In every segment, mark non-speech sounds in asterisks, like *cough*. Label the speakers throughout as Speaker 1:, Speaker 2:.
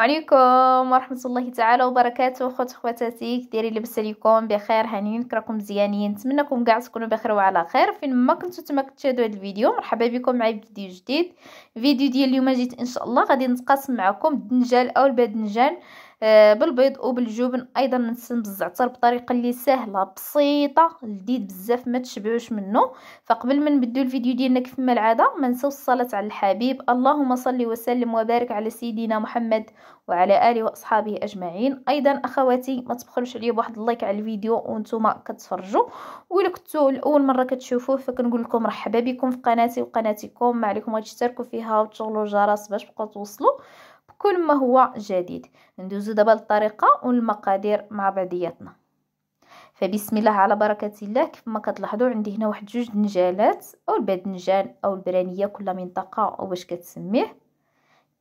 Speaker 1: عليكم ورحمة الله تعالى وبركاته خوت خواتاتي كديري لبس عليكم بخير هانيين كراكم مزيانين نتمنىكم كاع تكونوا بخير وعلى خير فين ما كنتو تما كتشاهدوا هذا الفيديو مرحبا بكم معايا فيديو جديد فيديو ديال اليوم جيت ان شاء الله غادي نتقاسم معكم الدنجال او الباذنجان آه، بالبيض وبالجبن ايضا نسم الزعتر بطريقه اللي سهله بسيطه لذيذ بزاف ما تشبعوش منه فقبل ما من نبداو الفيديو ديالنا كيف ما العاده ما نساوش الصلاه على الحبيب اللهم صل وسلم وبارك على سيدنا محمد وعلى اله واصحابه اجمعين ايضا اخواتي ما تبخلوش عليا بواحد اللايك على الفيديو وانتم كتفرجوا ولا كنتو لاول مره كتشوفوه فكنقول لكم مرحبا بكم في قناتي وقناتكم ما عليكم تشتركوا فيها وتشغلوا الجرس باش تبقاو توصلوا كل ما هو جديد ندوزو دابا للطريقه والمقادير مع بعضياتنا فبسم الله على بركه الله كيف ما كتلاحظوا عندي هنا واحد جوج دنجالات او الباذنجان او البرانيه كل منطقه او واش كتسميه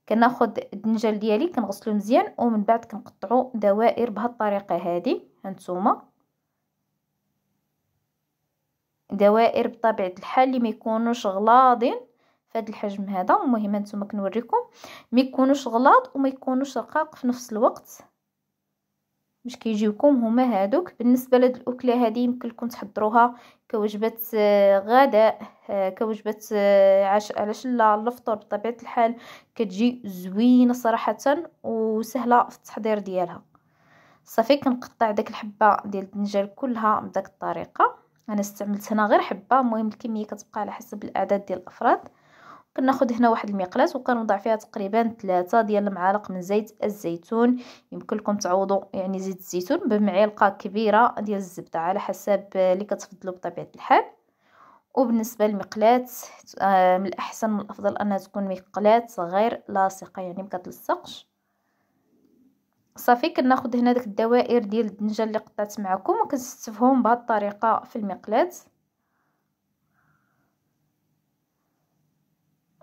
Speaker 1: كناخذ الدنجال ديالي كنغسلو مزيان ومن بعد كنقطعو دوائر بهاد الطريقه هذه هانتوما دوائر بطبيعه الحال اللي ما يكونوش غلاضين هذا الحجم هذا المهم هانتوما كنوريكم ما يكونوش غلاط وما يكونوش رقاق في نفس الوقت باش كيجيوكم هما هادوك بالنسبه لهاد الاكله هادي يمكن لكم تحضروها كوجبه آه، غداء آه، كوجبه آه، عشاء علاش لا الفطور بطبيعه الحال كتجي زوينه صراحه وسهله في التحضير ديالها صافي كنقطع داك الحبه ديال الدنجال كلها بداك الطريقه انا استعملت هنا غير حبه المهم الكميه كتبقى على حسب الاعداد ديال الافراد كناخذ هنا واحد المقلاه وكنوضع فيها تقريبا ثلاثة ديال المعالق من زيت الزيتون يمكن لكم تعوضوا يعني زيت الزيتون بمعلقه كبيره ديال الزبده على حسب اللي كتفضلوا بطبيعه الحال وبالنسبه للمقلات آه، من الاحسن من الافضل انها تكون مقلات غير لاصقه يعني ما كتلصقش صافي كناخذ هنا داك الدوائر ديال الدنجه اللي قطعت معكم وكنستفهم بهاد الطريقه في المقلات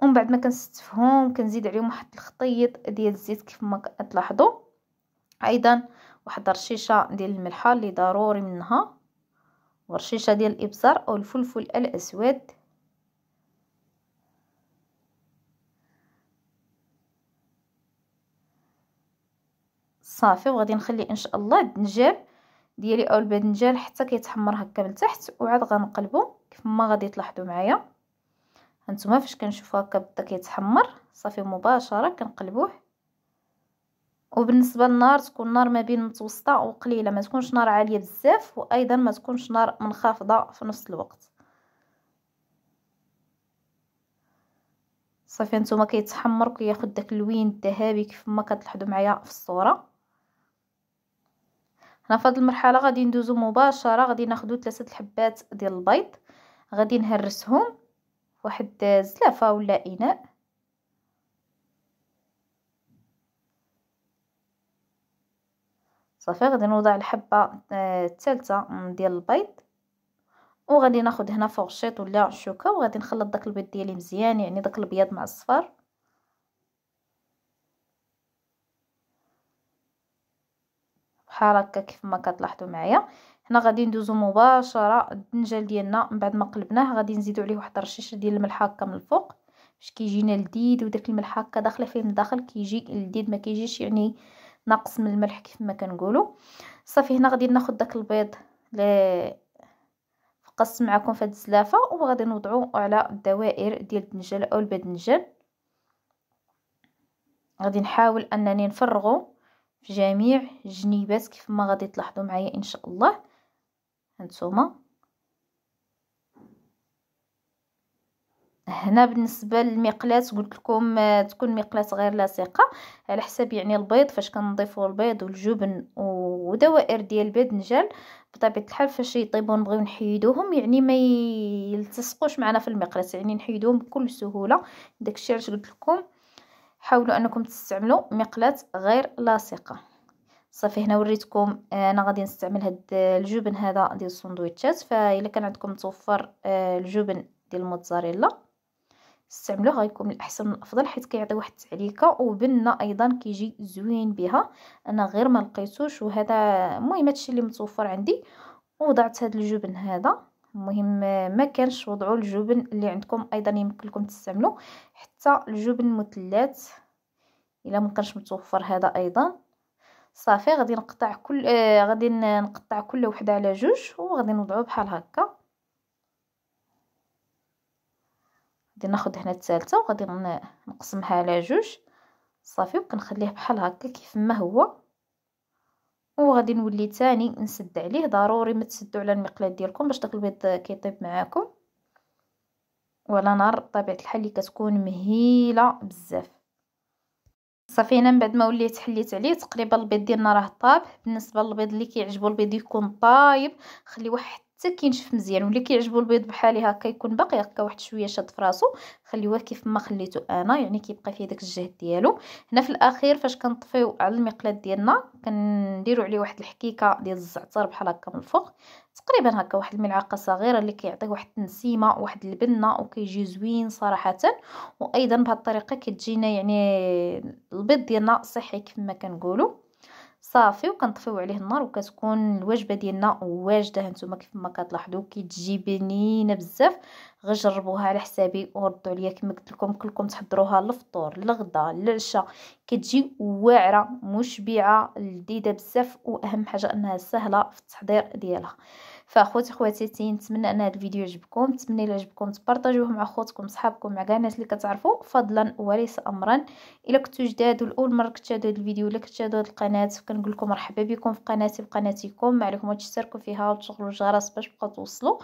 Speaker 1: ومن بعد ما كنستفهم كنزيد عليهم واحد الخطيط ديال الزيت كيف ما كتلاحظوا ايضا واحد رشيشه ديال الملحه اللي ضروري منها ورشيشه ديال الابزار او الفلفل الاسود صافي وغادي نخلي ان شاء الله الدنجال ديالي او الباذنجان حتى كيتحمر هكا من تحت وعاد غنقلبو كيف ما غادي تلاحظوا معايا هانتوما فاش كنشوفو هكا بدا كيتحمر صافي مباشره كنقلبوه وبالنسبه للنار تكون نار ما بين متوسطه وقليله ما تكونش نار عاليه بزاف وايضا ما تكونش نار منخفضه في نفس الوقت صافي نتوما كيتحمر وكياخد داك اللوين الذهبي كيف ما كتلاحظوا معايا في الصوره هنا في هذه المرحله غادي ندوزو مباشره غادي ناخذ ثلاثه الحبات ديال البيض غادي نهرسهم واحد زلافة ولا إناء صافي غادي نوضع الحبة آه، الثالثة آه، ديال البيض وغادي ناخد هنا فورشيط ولا شوكة وغادي نخلط داك البيض ديالي مزيان يعني داك البيض مع الصفر بحال هكا كيف ما كتلاحظوا معايا حنا غادي ندوزو مباشره الدنجال ديالنا من بعد ما قلبناه غادي نزيدو عليه واحد الرشيشه ديال الملح هكا من الفوق باش كيجينا لذيذ وداك الملح هكا داخله فيه من الداخل كيجي لذيذ ما كيجيش يعني ناقص من الملح كيف ما كنقولوا صافي هنا غادي ناخذ داك البيض اللي قص معكم في هاد الزلافه وغادي نوضعو على الدوائر ديال الدنجال او البيض غادي نحاول انني نفرغو في جميع الجنيبات كيف ما غادي تلاحظوا معايا ان شاء الله هانتوما هنا بالنسبه للمقلاه قلت لكم آه، تكون مقلاه غير لاصقه على حساب يعني البيض فاش كنضيفوا البيض والجبن ودوائر ديال البدنجان بطبيعه الحال فاش يطيبوا نبغيو نحيدوهم يعني ما يلتصقوش معنا في المقلاة يعني نحيدوهم بكل سهوله داكشي علاش قلت لكم حاولوا انكم تستعملوا مقلاه غير لاصقه صافي هنا وريتكم آه، انا غادي نستعمل هاد الجبن هذا ديال السندويتشات فالا كان عندكم متوفر آه، الجبن ديال الموتزاريلا استعملوه غيكون الاحسن والافضل حيت كيعطي واحد التعليكه وبنه ايضا كيجي زوين بها انا غير ما لقيتوش وهذا المهم هادشي اللي متوفر عندي وضعت هاد الجبن هذا المهم آه، ما كانش وضعوا الجبن اللي عندكم ايضا يمكن لكم تستعملوه حتى الجبن مثلات الا ما كانش متوفر هذا ايضا صافي غادي نقطع كل آه غادي نقطع كل وحده على جوج وغادي نوضعو بحال هكا غادي ناخذ هنا الثالثه وغادي نقسمها على جوج صافي وكنخليه بحال هكا كيف ما هو وغادي نولي تاني نسد عليه ضروري ما تسدوا على المقلاه ديالكم باش داك البيض كيطيب معاكم وعلى نار بطبيعه الحال اللي كتكون مهيله بزاف صافي هنا من بعد ما وليت حليت عليه تقريبا البيض ديالنا راه طاب بالنسبه للبيض اللي كيعجبو البيض يكون طايب خليوه حتى كينشف مزيان واللي كيعجبو البيض بحالي هكا يكون باقي هكا واحد شويه شاد فراسو خليوه كيف ما خليته انا يعني كيبقى فيه داك الجهد ديالو هنا في الاخير فاش كنطفيو على المقلاة ديالنا كنديرو عليه واحد الحكيكه ديال الزعتر بحال هكا من الفوق تقريبا هكا واحد الملعقه صغيره اللي كيعطي واحد التنسيمه واحد البنه وكيجي زوين صراحه وايضا بهذه الطريقه كتجينا يعني البيض ديالنا صحي كما كنقولوا صافي وكنطفيو عليه النار وكتكون الوجبه ديالنا واجده هانتوما كيف ما كتلاحظوا كتجي بنينه بزاف غير جربوها على حسابي وردوا عليا كما قلت لكم كلكم تحضروها للفطور للغدا للعشاء كتجي واعره مشبعه لذيذه بزاف واهم حاجه انها سهله في التحضير ديالها فاخوتي خواتاتي نتمنى ان هذا الفيديو يعجبكم نتمنى الا عجبكم تبارطاجوه مع خوتكم صحابكم مع كاع الناس اللي كتعرفوا فضلا وليس امرا الا كنتو جداد والاول مره كتشاهدوا هذا الفيديو ولا كتشاهدوا هذه القناه فكنقول لكم مرحبا بكم في قناتي وقناتكم ما عليكم تشتركوا فيها وتشغلوا الجرس باش تبقاو توصلوا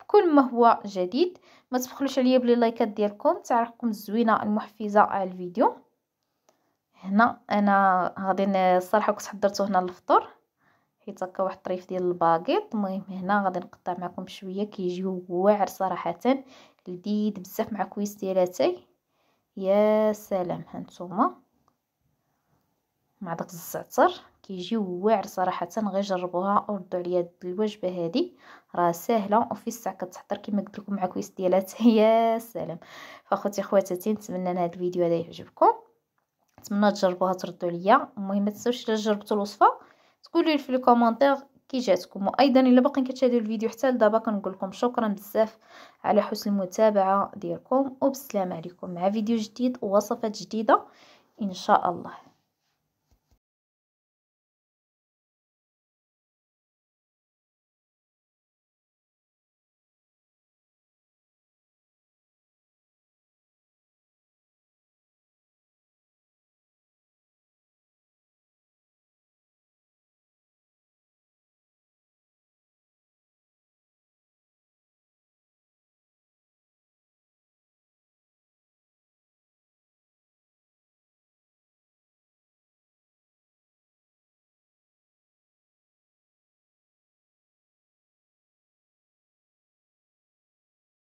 Speaker 1: بكل ما هو جديد ما تبخلوش عليا بلي لايكات ديالكم تعرفكم الزوينه المحفزه على الفيديو هنا انا غادي الصراحه كنت حضرته هنا للفطور حيت هكا واحد الطريف ديال الباكيط المهم هنا غادي نقطع معكم شويه كيجيو واعر صراحه لذيذ بزاف مع كويس ديال اتاي يا سلام هانتوما مع داك الزعتر كيجيو واعر صراحه غير جربوها وردوا عليا الوجبه هذه راه ساهله وفي الساعه كتحضر كما قلت لكم مع كويس اتاي *laughs* يا سلام فاخوتي خواتاتي نتمنى ان هذا الفيديو هذا يعجبكم نتمنى تجربوها تردوا عليا المهم ما تنساوش الا جربتوا الوصفه تقولوا لي في الكومنتير كي جاتكم وايضا الا باقيين كتشاهدوا الفيديو حتى لدابا كنقول لكم شكرا بزاف على حسن المتابعه ديالكم وبالسلامه عليكم مع فيديو جديد ووصفات جديده ان شاء الله